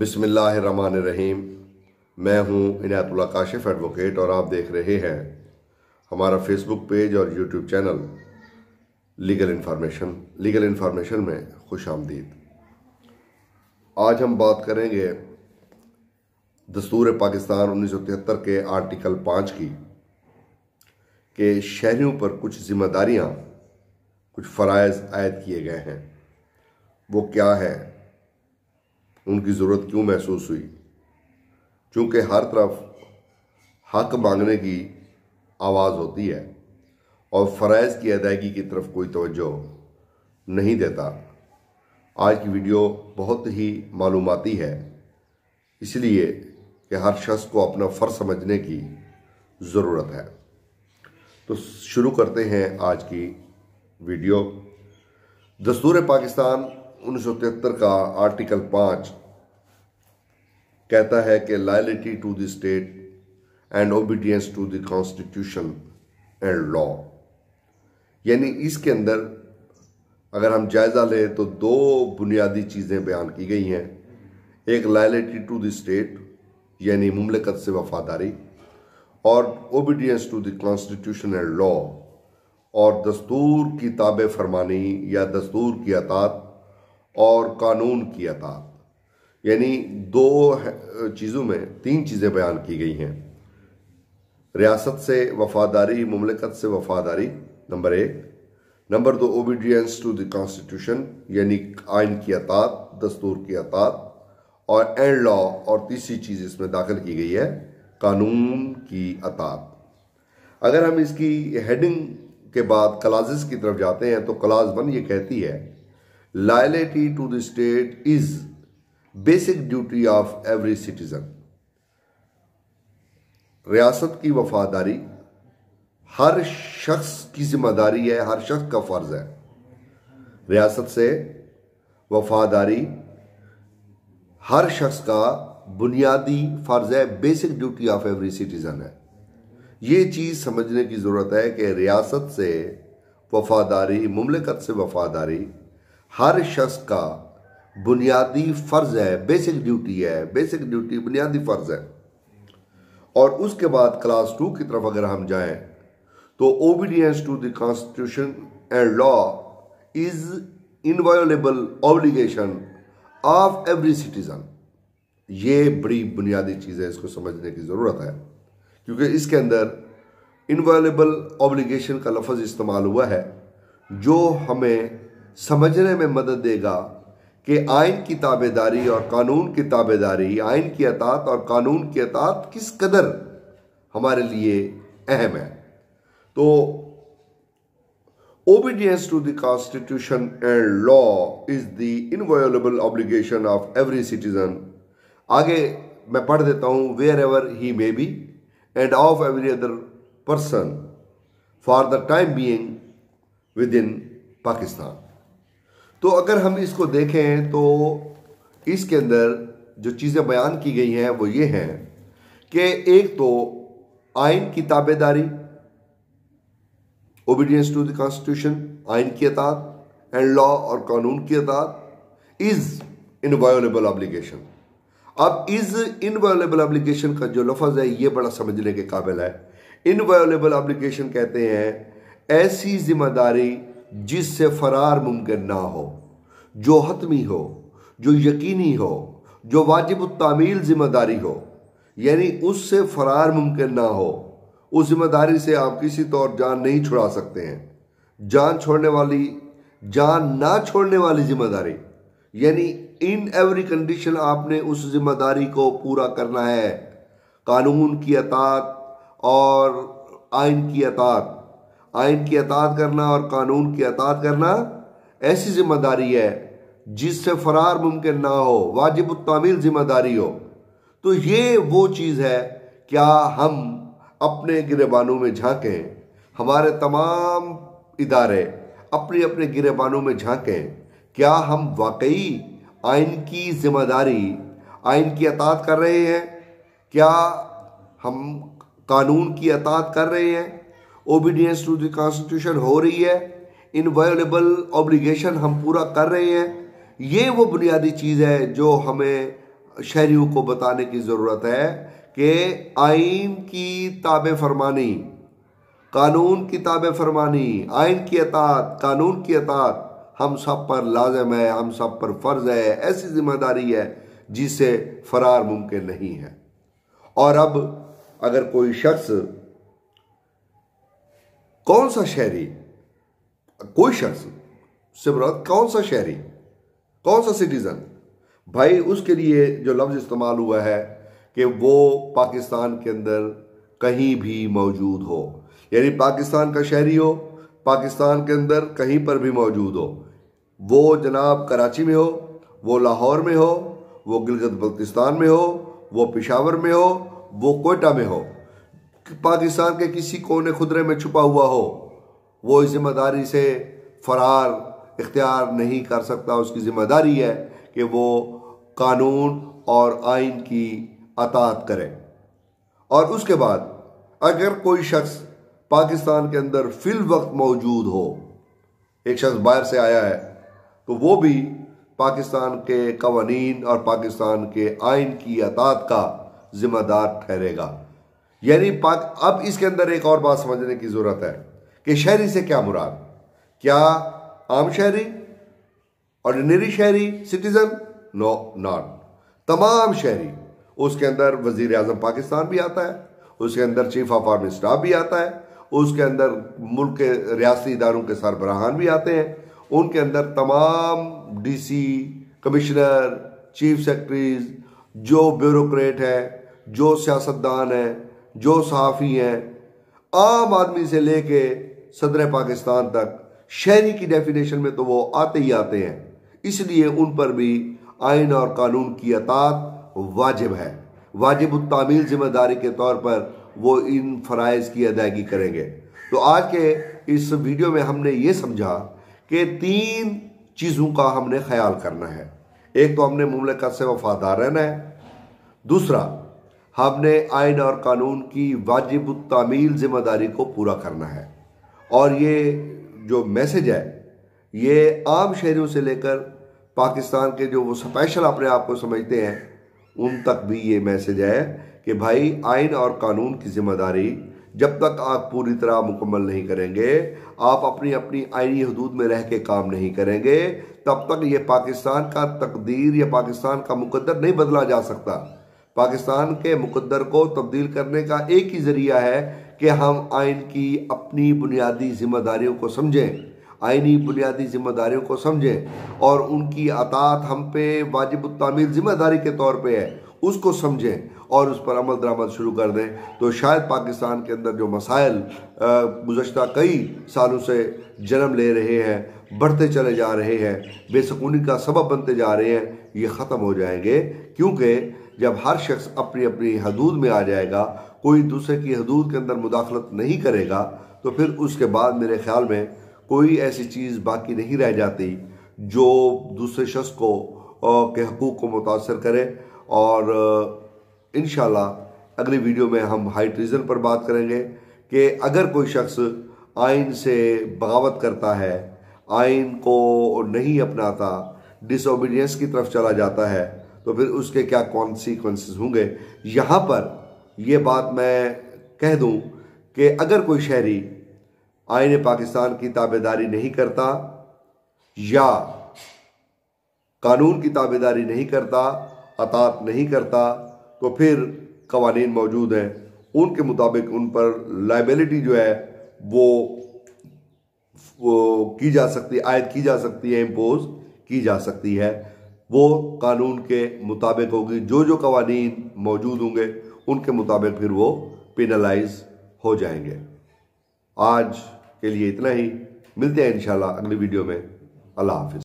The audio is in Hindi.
बसमिल्लर मैं हूं इनायतुल्ला काशिफ एडवोकेट और आप देख रहे हैं हमारा फेसबुक पेज और YouTube channel legal information legal information में खुश आमदीद आज हम बात करेंगे दस्तूर पाकिस्तान उन्नीस के आर्टिकल पाँच की के शहरीों पर कुछ जिम्मेदारियां कुछ फ़रज़ आयद किए गए हैं वो क्या है उनकी ज़रूरत क्यों महसूस हुई चूँकि हर तरफ हक मांगने की आवाज़ होती है और फ़रज़ की अदायगी की तरफ कोई तोज्जो नहीं देता आज की वीडियो बहुत ही मालूमती है इसलिए कि हर शख्स को अपना फ़र्ज समझने की ज़रूरत है तो शुरू करते हैं आज की वीडियो दस्तूर पाकिस्तान उन्नीस का आर्टिकल पाँच कहता है कि loyalty to the state and obedience to the constitution and law यानी इसके अंदर अगर हम जायज़ा लें तो दो बुनियादी चीज़ें बयान की गई हैं एक लाइलिटी टू द स्टेट यानी मुमलिकत से वफादारी और obedience to the constitution and law और दस्तूर की ताब फरमानी या दस्तूर की अतात और कानून की अतात यानी दो चीज़ों में तीन चीज़ें बयान की गई हैं रियासत से वफादारी ममलकत से वफादारी नंबर एक नंबर दो ओबीडियंस टू द कॉन्स्टिट्यूशन यानी आइन की अतात दस्तूर की अतात और एंड लॉ और तीसरी चीज़ इसमें दाखिल की गई है कानून की अतात अगर हम इसकी हेडिंग के बाद क्लाजेस की तरफ जाते हैं तो क्लाज वन ये कहती है loyalty to the state is basic duty of every citizen रियासत की वफादारी हर शख्स की जिम्मेदारी है हर शख्स का फर्ज है रियासत से वफादारी हर शख्स का बुनियादी फर्ज है basic duty of every citizen है ये चीज़ समझने की ज़रूरत है कि रियासत से वफादारी मुमलिकत से वफादारी हर शख्स का बुनियादी फ़र्ज़ है बेसिक ड्यूटी है बेसिक ड्यूटी बुनियादी फ़र्ज़ है और उसके बाद क्लास टू की तरफ अगर हम जाएं तो obedience to the constitution and law is inviolable obligation of every citizen ये बड़ी बुनियादी चीज़ है इसको समझने की ज़रूरत है क्योंकि इसके अंदर इनवायलेबल ऑब्लिगेशन का लफज इस्तेमाल हुआ है जो हमें समझने में मदद देगा कि आयन की ताबेदारी और कानून की ताबेदारी आइन की अतात और कानून की अतात किस कदर हमारे लिए अहम है तो obedience to the and law is the the inviolable obligation of every citizen आगे मैं पढ़ देता हूँ wherever he may be and of every other person for the time being within Pakistan तो अगर हम इसको देखें तो इसके अंदर जो चीज़ें बयान की गई हैं वो ये हैं कि एक तो आइन की ताबेदारी ओबीडियंस टू द कॉन्स्टिट्यूशन आइन की अतात एंड लॉ और कानून की अतात इज़ इनवायोलेबल ऑब्लिगेशन अब इज इनवायोलेबल ऑब्लिगेशन का जो लफज है ये बड़ा समझने के काबिल है इनवायोलेबल ऑब्लिगेशन कहते हैं ऐसी जिम्मेदारी जिससे फरार मुमकिन ना हो जो हतमी हो जो यकीनी हो जो वाजिब तामील जिम्मेदारी हो यानी उससे फरार मुमकिन ना हो उस जिम्मेदारी से आप किसी तौर जान नहीं छुड़ा सकते हैं जान छोड़ने वाली जान ना छोड़ने वाली जिम्मेदारी यानी इन एवरी कंडीशन आपने उस जिम्मेदारी को पूरा करना है कानून की अतात और आइन की अतात आइन की अतात करना और कानून की अतात करना ऐसी जिम्मेदारी है जिससे फरार मुमकिन ना हो वाजिब तामील जिम्मेदारी हो तो ये वो चीज़ है क्या हम अपने गिरबानों में झांकें हमारे तमाम इदारे अपने अपने गिरबानों में झांकें क्या हम वाकई आयन की जिम्मेदारी आयन की अतात कर रहे हैं क्या हम कानून की अतात कर रहे हैं ओबीडियंस टू द कॉन्स्टिट्यूशन हो रही है इनवायोलेबल ऑब्लिगेशन हम पूरा कर रहे हैं ये वो बुनियादी चीज़ है जो हमें शहरीों को बताने की ज़रूरत है कि आइन की ताब फरमानी कानून की ताब फरमानी आइन की अतात कानून की अतात हम सब पर लाजम है हम सब पर फ़र्ज़ है ऐसी जिम्मेदारी है जिसे फरार मुमकिन नहीं है और अब अगर कोई शख्स कौन सा शहरी कोई शख्स से कौन सा शहरी कौन सा सिटीज़न भाई उसके लिए जो लफ्ज़ इस्तेमाल हुआ है कि वो पाकिस्तान के अंदर कहीं भी मौजूद हो यानी पाकिस्तान का शहरी हो पाकिस्तान के अंदर कहीं पर भी मौजूद हो वो जनाब कराची में हो वो लाहौर में हो वो गिलगित बल्तिस्तान में हो वो पिशावर में हो वो कोयटा में हो कि पाकिस्तान के किसी कोने खुदरे में छुपा हुआ हो वो इस जिम्मेदारी से फरार इख्तियार नहीं कर सकता उसकी जिम्मेदारी है कि वो कानून और आइन की अतात करे और उसके बाद अगर कोई शख्स पाकिस्तान के अंदर फिल वक्त मौजूद हो एक शख्स बाहर से आया है तो वो भी पाकिस्तान के कवानीन और पाकिस्तान के आइन की अतात का ज़िम्मेदार ठहरेगा यानी पाक अब इसके अंदर एक और बात समझने की ज़रूरत है कि शहरी से क्या मुराद क्या आम शहरी ऑर्डिनरी शहरी सिटीज़न नो नॉट तमाम शहरी उसके अंदर वजीर अजम पाकिस्तान भी आता है उसके अंदर चीफ ऑफ आर्मी स्टाफ भी आता है उसके अंदर मुल्क के रियासी इदारों के सरबराहान भी आते हैं उनके अंदर तमाम डीसी कमिश्नर चीफ सेक्रेटरीज जो ब्यूरोक्रेट हैं जो सियासतदान हैं जो सहाफ़ी हैं आम आदमी से लेके सदर पाकिस्तान तक शहरी की डेफिनेशन में तो वो आते ही आते हैं इसलिए उन पर भी आइन और कानून की अतात वाजिब है वाजिब तामील जिम्मेदारी के तौर पर वो इन फरज़ की अदायगी करेंगे तो आज के इस वीडियो में हमने ये समझा कि तीन चीज़ों का हमने ख्याल करना है एक तो हमने ममलिकत से वफादार रहना है दूसरा हमने आयन और कानून की वाजिब तामील ज़िम्मेदारी को पूरा करना है और ये जो मैसेज है ये आम शहरों से लेकर पाकिस्तान के जो वो स्पेशल अपने आप को समझते हैं उन तक भी ये मैसेज है कि भाई आयन और कानून की जिम्मेदारी जब तक आप पूरी तरह मुकम्मल नहीं करेंगे आप अपनी अपनी आइनी हदूद में रह के काम नहीं करेंगे तब तक ये पाकिस्तान का तकदीर या पाकिस्तान का मुकदर नहीं बदला जा सकता पाकिस्तान के मुकद्दर को तब्दील करने का एक ही ज़रिया है कि हम आइन की अपनी बुनियादी जिम्मेदारियों को समझें आइनी बुनियादी जिम्मेदारियों को समझें और उनकी अतात हम पे वाजिब तामील जिम्मेदारी के तौर पे है उसको समझें और उस पर अमल दरामद शुरू कर दें तो शायद पाकिस्तान के अंदर जो मसाइल गुजशत कई सालों से जन्म ले रहे हैं बढ़ते चले जा रहे हैं बेसकूनी का सबब बनते जा रहे हैं ये ख़त्म हो जाएंगे क्योंकि जब हर शख्स अपनी अपनी हदूद में आ जाएगा कोई दूसरे की हदूद के अंदर मुदाखलत नहीं करेगा तो फिर उसके बाद मेरे ख्याल में कोई ऐसी चीज़ बाकी नहीं रह जाती जो दूसरे शख्स को के हकूक़ को मुतासर करे और इन अगली वीडियो में हम हाइट रीज़न पर बात करेंगे कि अगर कोई शख्स आइन से बगावत करता है आइन को नहीं अपनाता डिसोबीडियंस की तरफ चला जाता है तो फिर उसके क्या कॉन्सिक्वेंस होंगे यहाँ पर यह बात मैं कह दूँ कि अगर कोई शहरी आयन पाकिस्तान की ताबेदारी नहीं करता या कानून की ताबेदारी नहीं करता अतात नहीं करता तो फिर कवानीन मौजूद हैं उनके मुताबिक उन पर लाइबिलिटी जो है वो वो की जा सकती आयद की जा सकती है इम्पोज की जा सकती है वो कानून के मुताबिक होगी जो जो कवानी मौजूद होंगे उनके मुताबिक फिर वो पेनलाइज हो जाएंगे आज के लिए इतना ही मिलते हैं इंशाल्लाह अगली वीडियो में अल्लाह हाफिज़